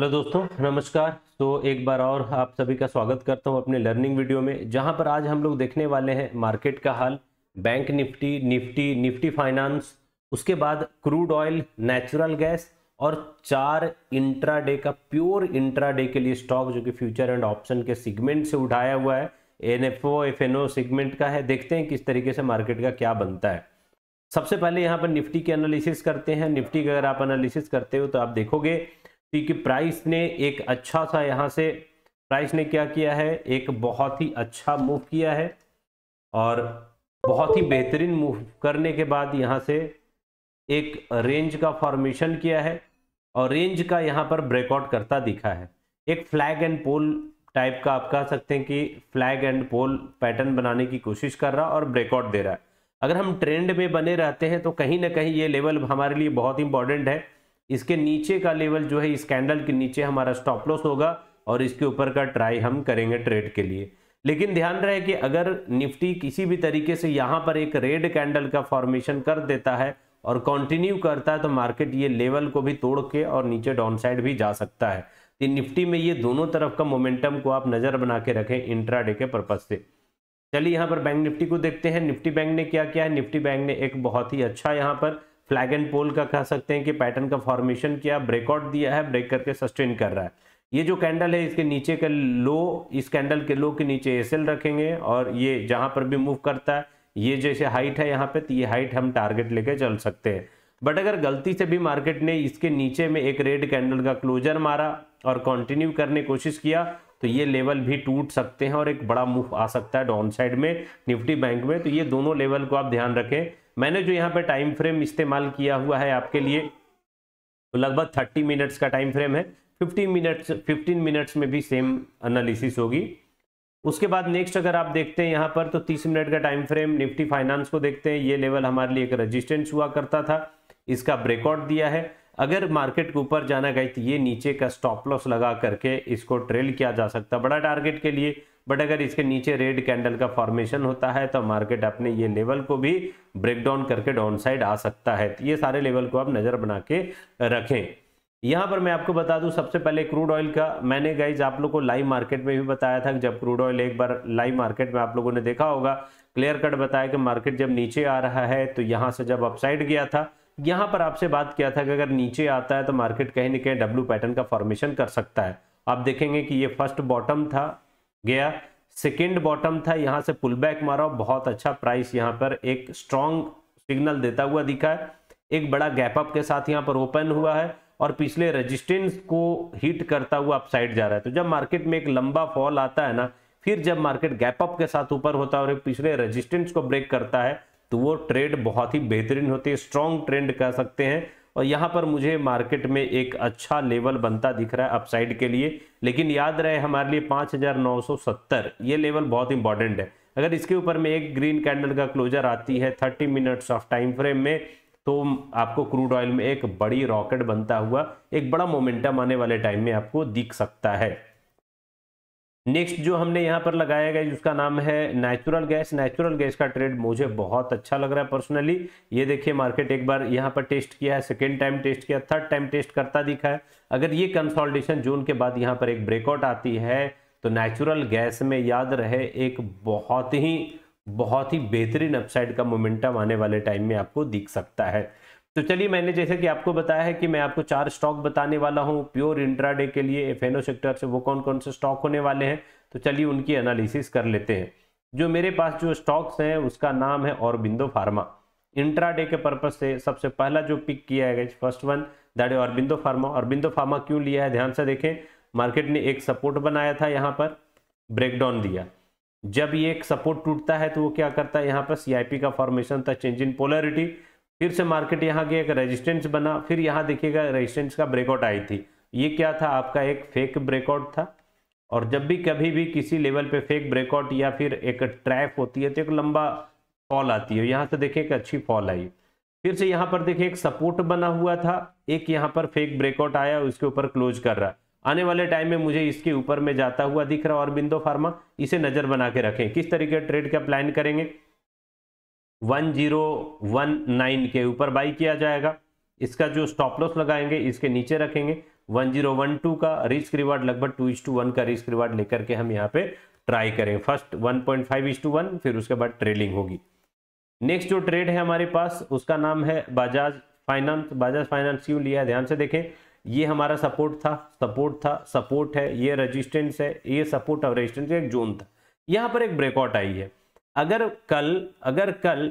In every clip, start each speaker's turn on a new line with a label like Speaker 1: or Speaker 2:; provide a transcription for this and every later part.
Speaker 1: Hello दोस्तों नमस्कार तो एक बार और आप सभी का स्वागत करता हूं अपने लर्निंग वीडियो में जहां पर आज हम लोग देखने वाले हैं मार्केट का हाल bank nifty nifty nifty finance उसके बाद क्रूड ऑयल नेचुरल गैस और चार इंट्राडे का प्योर इंट्राडे के लिए स्टॉक जो कि फ्यूचर एंड ऑप्शन के सिगमेंट से उठाया हुआ है N F O F N O segment का है देखते हैं किस तरीके से मार्केट का क्या बनता है सबसे पहले यहाँ पर निफ्टी के एनालिसिस करते हैं निफ्टी का अगर आप एनालिसिस करते हो तो आप देखोगे क्योंकि प्राइस ने एक अच्छा सा यहाँ से प्राइस ने क्या किया है एक बहुत ही अच्छा मूव किया है और बहुत ही बेहतरीन मूव करने के बाद यहाँ से एक रेंज का फॉर्मेशन किया है और रेंज का यहाँ पर ब्रेकआउट करता दिखा है एक फ्लैग एंड पोल टाइप का आप कह सकते हैं कि फ्लैग एंड पोल पैटर्न बनाने की कोशिश कर रहा और ब्रेकआउट दे रहा है अगर हम ट्रेंड में बने रहते हैं तो कहीं ना कहीं ये लेवल हमारे लिए बहुत इंपॉर्टेंट है इसके नीचे का लेवल जो है इस कैंडल के नीचे हमारा स्टॉप लॉस होगा और इसके ऊपर का ट्राई हम करेंगे ट्रेड के लिए लेकिन ध्यान रहे कि अगर निफ्टी किसी भी तरीके से यहाँ पर एक रेड कैंडल का फॉर्मेशन कर देता है और कंटिन्यू करता है तो मार्केट ये लेवल को भी तोड़ के और नीचे डाउन साइड भी जा सकता है तो निफ्टी में ये दोनों तरफ का मोमेंटम को आप नज़र बना के रखें इंट्रा के पर्पज से चलिए यहाँ पर बैंक निफ्टी को देखते हैं निफ्टी बैंक ने क्या किया है निफ्टी बैंक ने एक बहुत ही अच्छा यहाँ पर फ्लैग एंड पोल का कह सकते हैं कि पैटर्न का फॉर्मेशन किया ब्रेकआउट दिया है ब्रेक करके सस्टेन कर रहा है ये जो कैंडल है इसके नीचे का लो इस कैंडल के लो के नीचे एस रखेंगे और ये जहाँ पर भी मूव करता है ये जैसे हाइट है यहाँ पे तो ये हाइट हम टारगेट लेके चल सकते हैं बट अगर गलती से भी मार्केट ने इसके नीचे में एक रेड कैंडल का क्लोजर मारा और कंटिन्यू करने कोशिश किया तो ये लेवल भी टूट सकते हैं और एक बड़ा मूव आ सकता है डाउन साइड में निफ्टी बैंक में तो ये दोनों लेवल को आप ध्यान रखें मैंने जो यहाँ पर टाइम फ्रेम इस्तेमाल किया हुआ है आपके लिए तो लगभग थर्टी मिनट्स का टाइम फ्रेम है फिफ्टीन मिनट्स फिफ्टीन मिनट्स में भी सेम अनालिस होगी उसके बाद नेक्स्ट अगर आप देखते हैं यहाँ पर तो 30 मिनट का टाइम फ्रेम निफ्टी फाइनेंस को देखते हैं ये लेवल हमारे लिए एक रेजिस्टेंस हुआ करता था इसका ब्रेकआउट दिया है अगर मार्केट के ऊपर जाना गए तो ये नीचे का स्टॉप लॉस लगा करके इसको ट्रेल किया जा सकता बड़ा टारगेट के लिए बट अगर इसके नीचे रेड कैंडल का फॉर्मेशन होता है तो मार्केट अपने ये लेवल को भी ब्रेक डाउन करके डाउन साइड आ सकता है ये सारे लेवल को आप नज़र बना के रखें यहाँ पर मैं आपको बता दूं सबसे पहले क्रूड ऑयल का मैंने गाइज आप लोग को लाइव मार्केट में भी बताया था कि जब क्रूड ऑयल एक बार लाइव मार्केट में आप लोगों ने देखा होगा क्लियर कट बताया कि मार्केट जब नीचे आ रहा है तो यहाँ से जब अपसाइड गया था यहाँ पर आपसे बात किया था कि अगर नीचे आता है तो मार्केट कहीं ना कहीं डब्ल्यू पैटर्न का फॉर्मेशन कर सकता है आप देखेंगे कि ये फर्स्ट बॉटम था गया सेकेंड बॉटम था यहाँ से पुल बैक मारा बहुत अच्छा प्राइस यहाँ पर एक स्ट्रॉन्ग सिग्नल देता हुआ दिखा है एक बड़ा गैप अप के साथ यहाँ पर ओपन हुआ है और पिछले रेजिस्टेंस को हिट करता हुआ अपसाइड जा रहा है तो जब मार्केट में एक लंबा फॉल आता है ना फिर जब मार्केट गैपअप के साथ ऊपर होता है और पिछले रेजिस्टेंस को ब्रेक करता है तो वो ट्रेड बहुत ही बेहतरीन होती है स्ट्रॉन्ग ट्रेंड कह सकते हैं और यहाँ पर मुझे मार्केट में एक अच्छा लेवल बनता दिख रहा है अपसाइड के लिए लेकिन याद रहे हमारे लिए 5970 ये लेवल बहुत इंपॉर्टेंट है अगर इसके ऊपर में एक ग्रीन कैंडल का क्लोजर आती है 30 मिनट्स ऑफ टाइम फ्रेम में तो आपको क्रूड ऑयल में एक बड़ी रॉकेट बनता हुआ एक बड़ा मोमेंटम आने वाले टाइम में आपको दिख सकता है नेक्स्ट जो हमने यहाँ पर लगाया गया जिसका नाम है नेचुरल गैस नेचुरल गैस का ट्रेड मुझे बहुत अच्छा लग रहा है पर्सनली ये देखिए मार्केट एक बार यहाँ पर टेस्ट किया है सेकेंड टाइम टेस्ट किया थर्ड टाइम टेस्ट करता दिखा है अगर ये कंसोल्टेशन जून के बाद यहाँ पर एक ब्रेकआउट आती है तो नेचुरल गैस में याद रहे एक बहुत ही बहुत ही बेहतरीन अपसाइड का मोमेंटम आने वाले टाइम में आपको दिख सकता है तो चलिए मैंने जैसे कि आपको बताया है कि मैं आपको चार स्टॉक बताने वाला हूँ प्योर इंट्राडे के लिए एफएनओ सेक्टर से वो कौन कौन से स्टॉक होने वाले हैं तो चलिए उनकी एनालिसिस कर लेते हैं जो मेरे पास जो स्टॉक्स हैं उसका नाम है और बिंदो फार्मा इंट्राडे के पर्पज से सबसे पहला जो पिक किया है फर्स्ट वन दैट और बिंदो फार्मा और बिंदो फार्मा क्यों लिया है ध्यान से देखें मार्केट ने एक सपोर्ट बनाया था यहाँ पर ब्रेकडाउन दिया जब ये एक सपोर्ट टूटता है तो वो क्या करता है यहाँ पर सीआईपी का फॉर्मेशन था चेंज इन पोलरिटी फिर से मार्केट यहाँ की एक रेजिस्टेंस बना फिर यहाँ देखिएगा रेजिस्टेंस का ब्रेकआउट आई थी ये क्या था आपका एक फेक ब्रेकआउट था और जब भी कभी भी किसी लेवल पे फेक ब्रेकआउट या फिर एक ट्रैप होती है तो एक लंबा फॉल आती है यहाँ से देखिए एक अच्छी फॉल आई फिर से यहाँ पर देखिए एक सपोर्ट बना हुआ था एक यहाँ पर फेक ब्रेकआउट आया उसके ऊपर क्लोज कर रहा आने वाले टाइम में मुझे इसके ऊपर में जाता हुआ दिख रहा है और बिंदो फार्मा इसे नज़र बना के रखें किस तरीके ट्रेड का प्लान करेंगे 1019 के ऊपर बाई किया जाएगा इसका जो स्टॉप लॉस लगाएंगे इसके नीचे रखेंगे 1012 का रिस्क रिवार्ड लगभग टू इज टू वन का रिस्क रिवार्ड लेकर के हम यहाँ पे ट्राई करें first 1.5 point five is to one फिर उसके बाद ट्रेलिंग होगी नेक्स्ट जो ट्रेड है हमारे पास उसका नाम है बजाज फाइनेंस बजाज फाइनेंस क्यों लिया ध्यान से देखें ये हमारा सपोर्ट था सपोर्ट था सपोर्ट है ये रजिस्टेंस है ये सपोर्ट और रजिस्टेंस एक जोन था यहाँ पर एक ब्रेकआउट आई है अगर कल अगर कल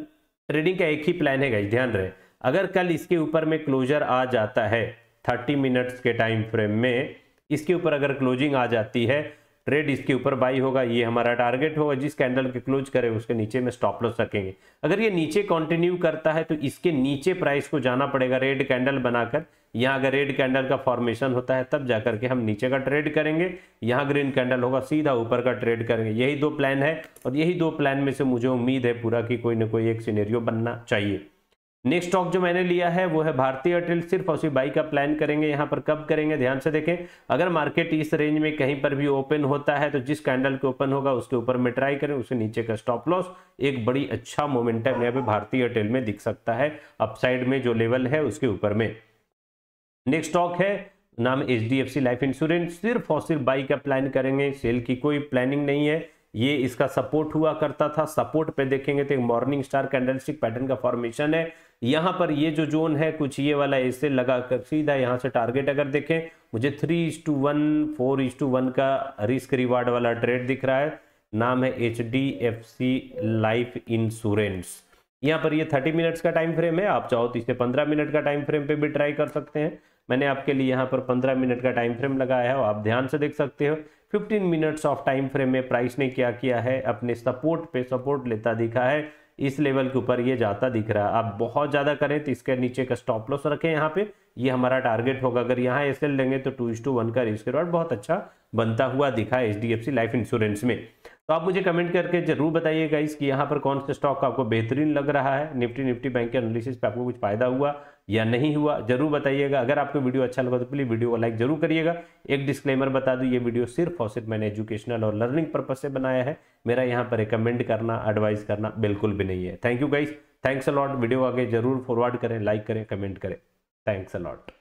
Speaker 1: ट्रेडिंग का एक ही प्लान है गाइस ध्यान रहे अगर कल इसके ऊपर में क्लोजर आ जाता है थर्टी मिनट्स के टाइम फ्रेम में इसके ऊपर अगर क्लोजिंग आ जाती है ट्रेड इसके ऊपर बाई होगा ये हमारा टारगेट होगा जिस कैंडल के क्लोज करें उसके नीचे में स्टॉप लॉस रखेंगे अगर ये नीचे कंटिन्यू करता है तो इसके नीचे प्राइस को जाना पड़ेगा रेड कैंडल बनाकर यहाँ अगर रेड कैंडल का फॉर्मेशन होता है तब जाकर के हम नीचे का ट्रेड करेंगे यहाँ ग्रीन कैंडल होगा सीधा ऊपर का ट्रेड करेंगे यही दो प्लान है और यही दो प्लान में से मुझे उम्मीद है पूरा कि कोई ना कोई एक सीनेरियो बनना चाहिए नेक्स्ट स्टॉक जो मैंने लिया है वो है भारतीय एयरटेल सिर्फ उसी बाई का प्लान करेंगे यहाँ पर कब करेंगे ध्यान से देखें अगर मार्केट इस रेंज में कहीं पर भी ओपन होता है तो जिस कैंडल के ओपन होगा उसके ऊपर में ट्राई करें उसके नीचे का स्टॉप लॉस एक बड़ी अच्छा मोमेंटम यहाँ पे भारतीय एयरटेल में दिख सकता है अपसाइड में जो लेवल है उसके ऊपर में नेक्स्ट स्टॉक है नाम H D F C life insurance सिर्फ और सिर्फ बाई का प्लान करेंगे सेल की कोई प्लानिंग नहीं है ये इसका सपोर्ट हुआ करता था सपोर्ट पे देखेंगे तो एक मॉर्निंग स्टार कैंडलस्टिक पैटर्न का फॉर्मेशन है यहाँ पर ये जो जोन है कुछ ये वाला इससे लगा कर सीधा यहाँ से टारगेट अगर देखें मुझे three is to one four is to one का रिस्क रिवार्ड वाला ट्रेड दिख रहा है नाम है H D F C life insurance यहाँ पर ये थर्टी मिनट्स का टाइम फ्रेम है आप चाहो तो इसे पंद्रह मिनट का टाइम फ्रेम पे भी ट्राई कर सकते हैं मैंने आपके लिए यहाँ पर पंद्रह मिनट का टाइम फ्रेम लगाया है और आप ध्यान से देख सकते हो fifteen minutes of time frame में प्राइस ने क्या किया है अपने सपोर्ट पे सपोर्ट लेता दिखा है इस लेवल के ऊपर ये जाता दिख रहा है आप बहुत ज़्यादा करें तो इसके नीचे का स्टॉप लॉस रखें यहाँ पे ये हमारा टारगेट होगा अगर यहाँ एस लेंगे तो टू इज टू वन का रेशियो रिवार्ड बहुत अच्छा बनता हुआ दिखा H D F C life insurance में तो आप मुझे कमेंट करके जरूर बताइएगा गाइस कि यहाँ पर कौन सा स्टॉक आपको बेहतरीन लग रहा है निफ्टी निफ्टी बैंक के एनालिसिस पे आपको कुछ फायदा हुआ या नहीं हुआ जरूर बताइएगा अगर आपको वीडियो अच्छा लगा तो प्लीज़ वीडियो को लाइक जरूर करिएगा एक डिस्क्लेमर बता दूँ ये वीडियो सिर्फ और सिर्फ मैंने एजुकेशनल और लर्निंग पर्पज से बनाया है मेरा यहाँ पर रिकमेंड करना एडवाइस करना बिल्कुल भी नहीं है thank you guys thanks a lot video आगे जरूर फॉरवर्ड करें लाइक करें कमेंट करें Thanks a lot.